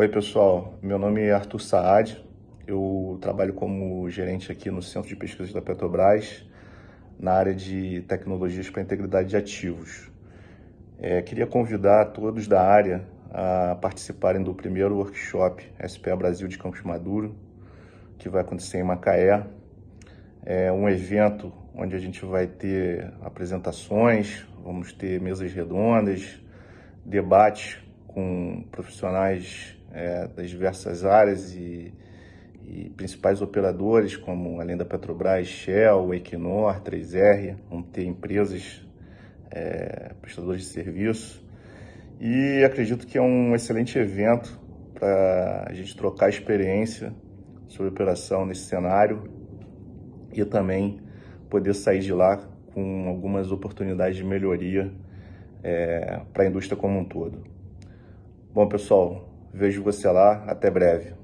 Oi, pessoal. Meu nome é Arthur Saad. Eu trabalho como gerente aqui no Centro de Pesquisas da Petrobras, na área de tecnologias para integridade de ativos. É, queria convidar todos da área a participarem do primeiro workshop SPA Brasil de Campos Maduro, que vai acontecer em Macaé. É um evento onde a gente vai ter apresentações, vamos ter mesas redondas, debates com profissionais é, das diversas áreas e, e, principais operadores, como além da Petrobras, Shell, Equinor, 3R, vão ter empresas é, prestadores de serviço. E acredito que é um excelente evento para a gente trocar experiência sobre operação nesse cenário e também poder sair de lá com algumas oportunidades de melhoria é, para a indústria como um todo. Bom, pessoal, Vejo você lá. Até breve.